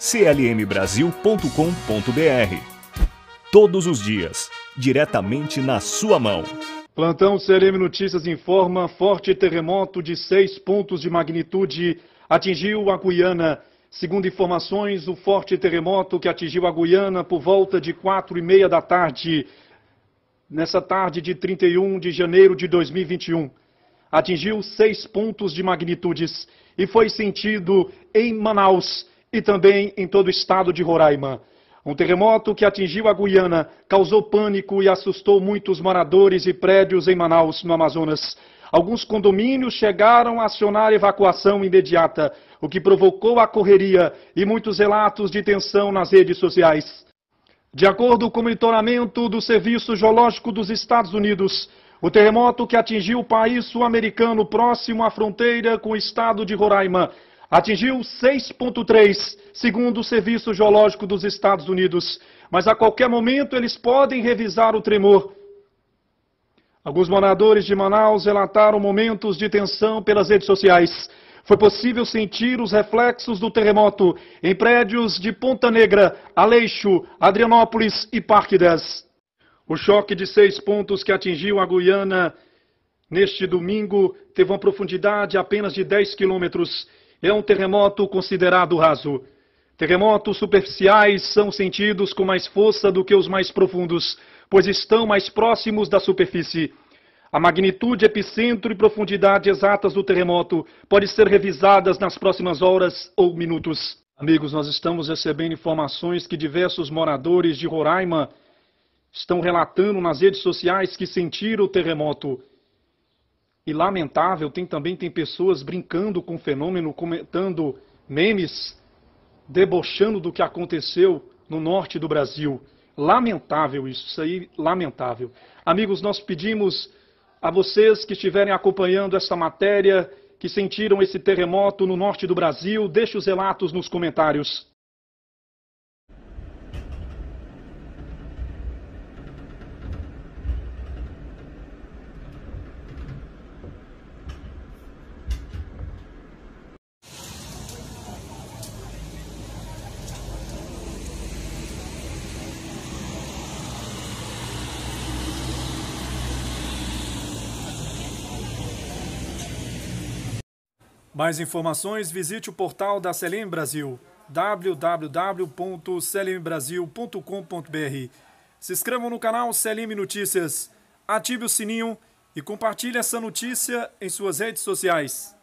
clmbrasil.com.br. Todos os dias, diretamente na sua mão. Plantão CLM Notícias informa: forte terremoto de 6 pontos de magnitude atingiu a Guiana. Segundo informações, o forte terremoto que atingiu a Guiana por volta de 4 e meia da tarde, nessa tarde de 31 de janeiro de 2021, atingiu 6 pontos de magnitudes e foi sentido em Manaus e também em todo o estado de Roraima. Um terremoto que atingiu a Guiana causou pânico e assustou muitos moradores e prédios em Manaus, no Amazonas. Alguns condomínios chegaram a acionar evacuação imediata, o que provocou a correria e muitos relatos de tensão nas redes sociais. De acordo com o monitoramento do Serviço Geológico dos Estados Unidos, o terremoto que atingiu o país sul-americano próximo à fronteira com o estado de Roraima atingiu 6,3 segundo o Serviço Geológico dos Estados Unidos, mas a qualquer momento eles podem revisar o tremor. Alguns moradores de Manaus relataram momentos de tensão pelas redes sociais. Foi possível sentir os reflexos do terremoto em prédios de Ponta Negra, Aleixo, Adrianópolis e Parque 10. O choque de seis pontos que atingiu a Guiana neste domingo teve uma profundidade apenas de 10 quilômetros é um terremoto considerado raso. Terremotos superficiais são sentidos com mais força do que os mais profundos, pois estão mais próximos da superfície. A magnitude, epicentro e profundidade exatas do terremoto podem ser revisadas nas próximas horas ou minutos. Amigos, nós estamos recebendo informações que diversos moradores de Roraima estão relatando nas redes sociais que sentiram o terremoto e lamentável, tem também tem pessoas brincando com o fenômeno, comentando memes, debochando do que aconteceu no norte do Brasil. Lamentável isso, isso aí, lamentável. Amigos, nós pedimos a vocês que estiverem acompanhando esta matéria, que sentiram esse terremoto no norte do Brasil, deixe os relatos nos comentários. Mais informações, visite o portal da Selim Brasil, www.selimbrasil.com.br. Se inscreva no canal Selim Notícias, ative o sininho e compartilhe essa notícia em suas redes sociais.